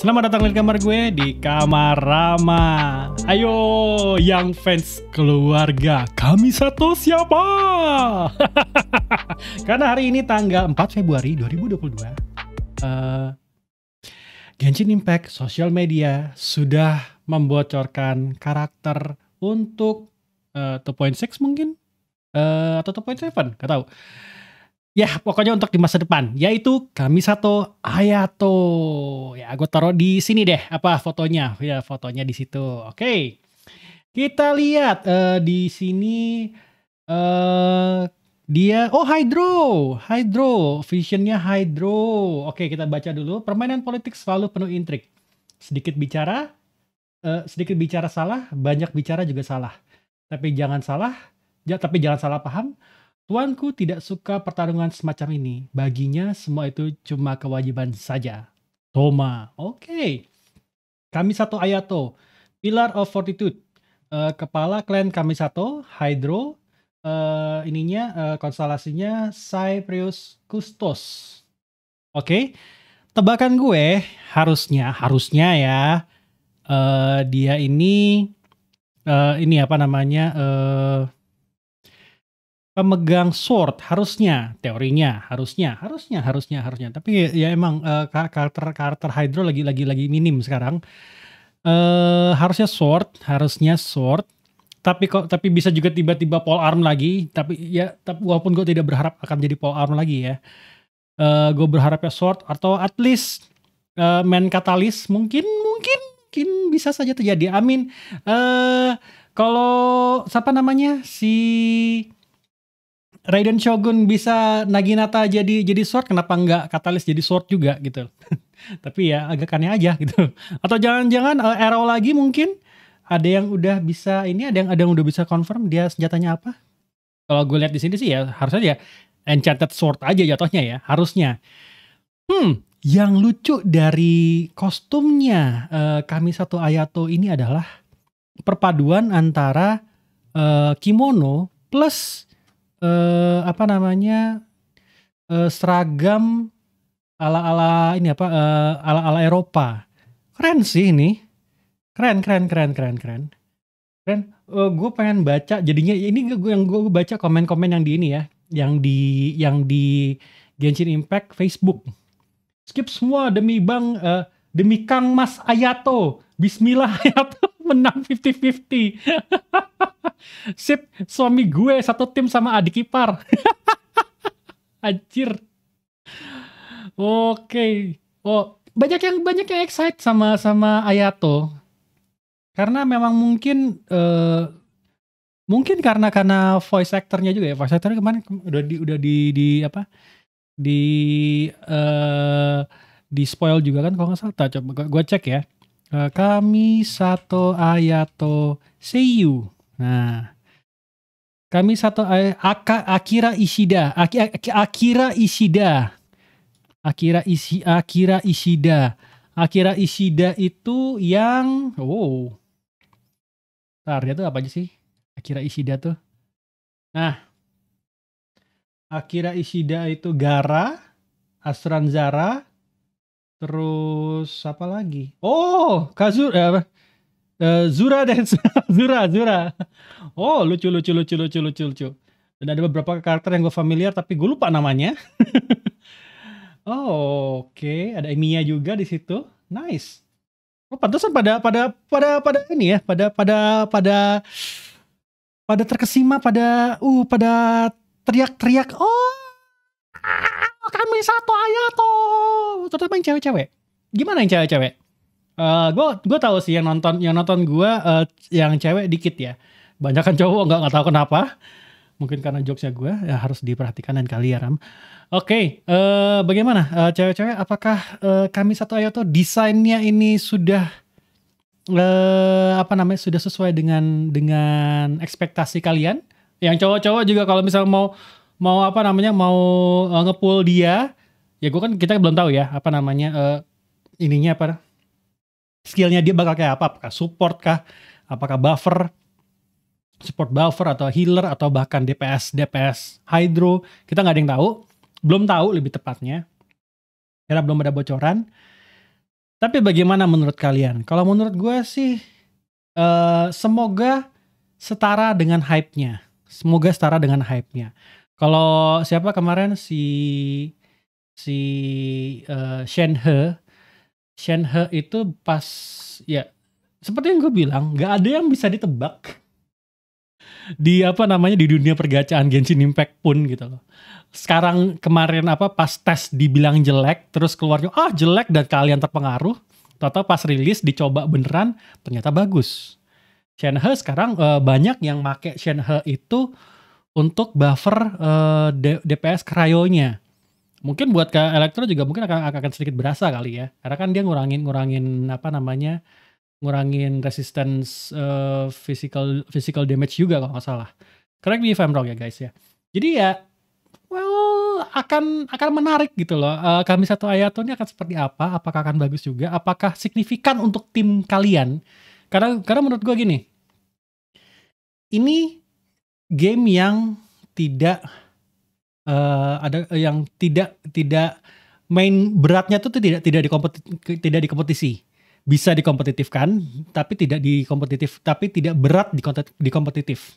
Selamat datang di kamar gue di kamar Rama. Ayo, yang fans keluarga kami satu siapa? Karena hari ini tanggal 4 Februari 2022. Uh, eh, Genshin Impact sosial media sudah membocorkan karakter untuk uh, eh, 2.6 mungkin uh, atau 2.7, gak tahu Ya, pokoknya untuk di masa depan, yaitu kami satu Ayato. Ya, gue taruh di sini deh, apa fotonya? Ya, fotonya di situ. Oke, okay. kita lihat uh, di sini uh, dia, oh Hydro, Hydro, visionnya Hydro. Oke, okay, kita baca dulu. Permainan politik selalu penuh intrik. Sedikit bicara, uh, sedikit bicara salah, banyak bicara juga salah. Tapi jangan salah, ya, tapi jangan salah paham Tuanku tidak suka pertarungan semacam ini. Baginya semua itu cuma kewajiban saja. Toma, oke. Okay. Kami satu Ayato, Pilar of Fortitude, uh, kepala klan kami satu, Hydro, uh, ininya uh, konstelasinya Cyprius Custos. Oke. Okay? Tebakan gue harusnya harusnya ya uh, dia ini uh, ini apa namanya uh, pemegang sword harusnya teorinya harusnya harusnya harusnya harusnya tapi ya emang uh, karakter karakter Hydro lagi lagi lagi minim sekarang uh, harusnya sword harusnya sword tapi kok tapi bisa juga tiba-tiba pole arm lagi tapi ya tapi walaupun gue tidak berharap akan jadi pole arm lagi ya uh, eh, gue berharapnya sword atau at least uh, main katalis mungkin mungkin mungkin bisa saja terjadi amin uh, kalau siapa namanya si Raiden Shogun bisa Naginata jadi jadi sword kenapa nggak Katalis jadi sword juga gitu tapi ya agak aneh aja gitu atau jangan-jangan uh, arrow lagi mungkin ada yang udah bisa ini ada yang ada yang udah bisa confirm dia senjatanya apa kalau gue lihat di sini sih ya harus ya enchanted sword aja jatuhnya ya harusnya hmm yang lucu dari kostumnya uh, eh, kami satu ayato ini adalah perpaduan antara uh, kimono plus eh, apa namanya eh, seragam ala-ala ini apa eh, ala-ala Eropa. Keren sih ini. Keren keren keren keren keren. Keren. Eh, gue pengen baca jadinya ini gue yang gue baca komen-komen yang di ini ya, yang di yang di Genshin Impact Facebook. Skip semua demi Bang eh, demi Kang Mas Ayato. Bismillah Ayato menang 50-50. Sip, suami gue satu tim sama adik ipar. Anjir. Oke. Oh, banyak yang banyak yang excited sama sama Ayato. Karena memang mungkin uh, mungkin karena karena voice actornya juga ya. Voice actornya kemarin udah di udah di di apa? di uh, di spoil juga kan kalau nggak salah. Coba gua cek ya. Uh, kami Sato Ayato See you. Nah, kami satu eh, Aka, Akira Ishida, Akira Ishida, Akira Ishi, Akira Ishida, Akira Ishida itu yang, oh tar dia tuh apa aja sih? Akira Ishida tuh. Nah, Akira Ishida itu Gara, Asran Zara, terus apa lagi? Oh, Kazu, eh, apa? uh, Zura dan Zura Zura oh lucu lucu lucu lucu lucu lucu dan ada beberapa karakter yang gue familiar tapi gue lupa namanya oh oke okay. ada Emiya juga di situ nice Oh, pantesan pada pada pada pada ini ya, pada pada pada pada terkesima, pada uh pada teriak-teriak, "Oh! Kami satu ayat tuh Terutama yang cewek-cewek. Gimana yang cewek-cewek? gue eh, gua gue tahu sih yang nonton yang nonton gue uh, yang cewek dikit ya. Banyak kan cowok nggak nggak tahu kenapa. Mungkin karena jokesnya gue ya harus diperhatikan dan kalian ya Ram. Oke, okay, uh, eh, bagaimana uh, cewek-cewek? apakah uh, kami satu ayo tuh desainnya ini sudah uh, apa namanya sudah sesuai dengan dengan ekspektasi kalian? Yang cowok-cowok juga kalau misal mau mau apa namanya mau uh, ngepul dia, ya gue kan kita belum tahu ya apa namanya uh, ininya apa skillnya dia bakal kayak apa apakah support kah apakah buffer support buffer atau healer atau bahkan DPS DPS hydro kita nggak ada yang tahu belum tahu lebih tepatnya karena belum ada bocoran tapi bagaimana menurut kalian kalau menurut gue sih uh, semoga setara dengan hype-nya semoga setara dengan hype-nya kalau siapa kemarin si si uh, Shen He Shenhe itu pas ya seperti yang gue bilang nggak ada yang bisa ditebak di apa namanya di dunia pergacaan Genshin Impact pun gitu loh. Sekarang kemarin apa pas tes dibilang jelek terus keluarnya ah jelek dan kalian terpengaruh. Tata pas rilis dicoba beneran ternyata bagus. Shenhe sekarang uh, banyak yang make Shenhe itu untuk buffer uh, eh, DPS kryonya mungkin buat ke elektro juga mungkin akan akan sedikit berasa kali ya karena kan dia ngurangin ngurangin apa namanya ngurangin resistance uh, physical physical damage juga kalau nggak salah correct me if I'm wrong ya guys ya jadi ya well akan akan menarik gitu loh uh, kami satu ayat ini akan seperti apa apakah akan bagus juga apakah signifikan untuk tim kalian karena karena menurut gue gini ini game yang tidak uh, ada yang tidak tidak main beratnya tuh tidak tidak di tidak di kompetisi bisa dikompetitifkan tapi tidak di kompetitif tapi tidak berat di kompetitif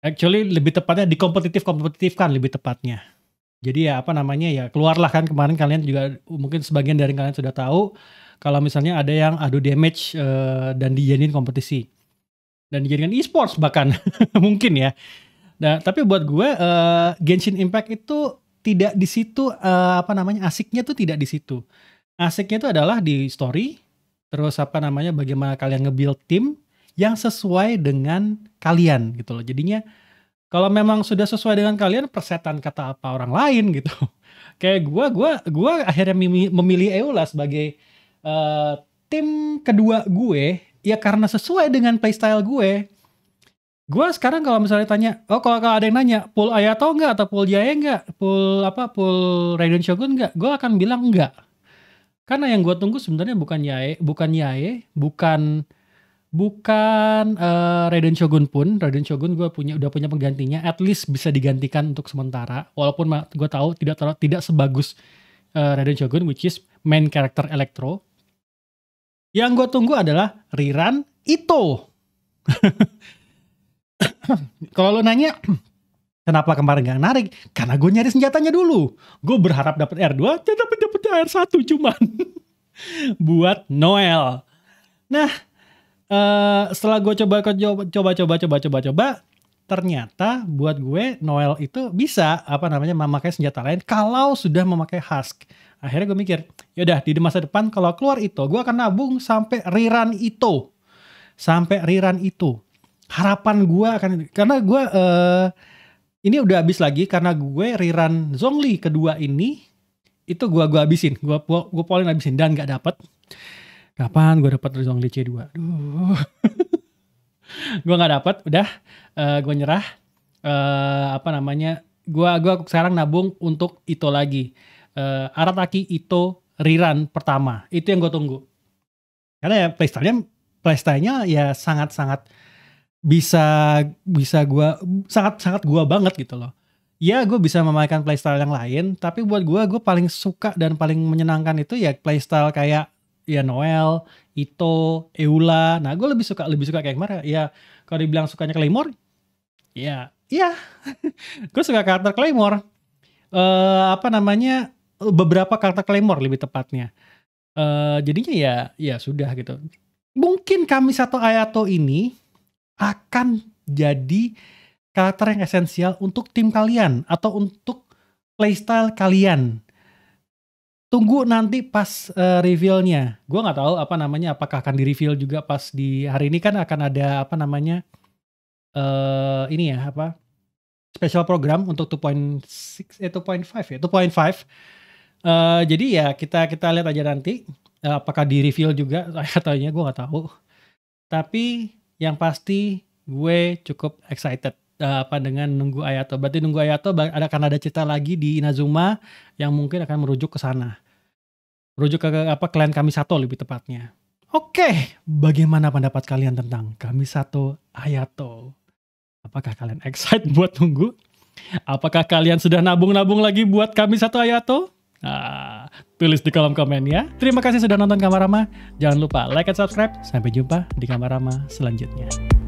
actually lebih tepatnya di kompetitif kompetitifkan lebih tepatnya jadi ya apa namanya ya keluarlah kan kemarin kalian juga mungkin sebagian dari kalian sudah tahu kalau misalnya ada yang adu damage uh, dan dijadiin kompetisi dan dijadikan e-sports bahkan mungkin ya Nah, tapi buat gue uh, Genshin Impact itu tidak di situ uh, apa namanya asiknya tuh tidak di situ. Asiknya itu adalah di story, terus apa namanya bagaimana kalian nge-build tim yang sesuai dengan kalian gitu loh. Jadinya kalau memang sudah sesuai dengan kalian persetan kata apa orang lain gitu. Kayak gua gua gua akhirnya memilih Eula sebagai uh, tim kedua gue ya karena sesuai dengan playstyle gue gue sekarang kalau misalnya tanya, oh kalau, kalau ada yang nanya, pool Ayato enggak atau pool Jaya enggak, pool apa, pool Raiden Shogun enggak, gue akan bilang enggak. Karena yang gue tunggu sebenarnya bukan Yae, bukan Yae, bukan bukan uh, Raiden Shogun pun, Raiden Shogun gue punya udah punya penggantinya, at least bisa digantikan untuk sementara, walaupun gue tahu tidak tidak sebagus uh, Raiden Shogun, which is main karakter Electro. Yang gue tunggu adalah Riran Ito. kalau lo nanya kenapa kemarin gak narik? Karena gue nyari senjatanya dulu. Gue berharap dapat R2, tidak ya dapat R1 cuman buat Noel. Nah, uh, setelah gue coba coba coba coba coba coba ternyata buat gue Noel itu bisa apa namanya memakai senjata lain kalau sudah memakai husk. Akhirnya gue mikir, yaudah di masa depan kalau keluar itu gue akan nabung sampai riran itu. Sampai riran itu harapan gue akan karena gue uh, ini udah habis lagi karena gue rerun Zhongli kedua ini itu gue gue habisin gue gue, gua polin habisin dan gak dapet kapan gue dapet Zhongli C2 gue gak dapet udah uh, eh, gue nyerah uh, apa namanya gue gua sekarang nabung untuk itu lagi uh, Arataki itu rerun pertama itu yang gue tunggu karena ya playstyle-nya playstyle-nya ya sangat-sangat bisa bisa gua sangat sangat gua banget gitu loh. Ya gue bisa memainkan playstyle yang lain, tapi buat gue gue paling suka dan paling menyenangkan itu ya playstyle kayak ya Noel, Ito, Eula. Nah gue lebih suka lebih suka kayak kemarin ya, ya kalau dibilang sukanya Claymore, ya iya gue suka karakter Claymore. Uh, apa namanya beberapa karakter Claymore lebih tepatnya. Uh, jadinya ya ya sudah gitu. Mungkin kami satu Ayato ini akan jadi karakter yang esensial untuk tim kalian atau untuk playstyle kalian. Tunggu nanti pas uh, revealnya. Gue nggak tahu apa namanya, apakah akan di-reveal juga pas di hari ini kan akan ada apa namanya uh, ini ya apa special program untuk 2.6 eh 2.5 ya 2.5. Uh, eh, jadi ya kita kita lihat aja nanti uh, apakah di-reveal juga katanya gue nggak tahu. Tapi yang pasti gue cukup excited eh, apa dengan nunggu Ayato. Berarti nunggu Ayato ada akan ada cerita lagi di Inazuma yang mungkin akan merujuk ke sana. Merujuk ke, ke apa klien kami satu lebih tepatnya. Oke, bagaimana pendapat kalian tentang kami satu Ayato? Apakah kalian excited buat nunggu? Apakah kalian sudah nabung-nabung lagi buat kami satu Ayato? Ah, tulis di kolom ya. Terima kasih sudah nonton Kamarama. Jangan lupa like dan subscribe. Sampai jumpa di Kamarama selanjutnya.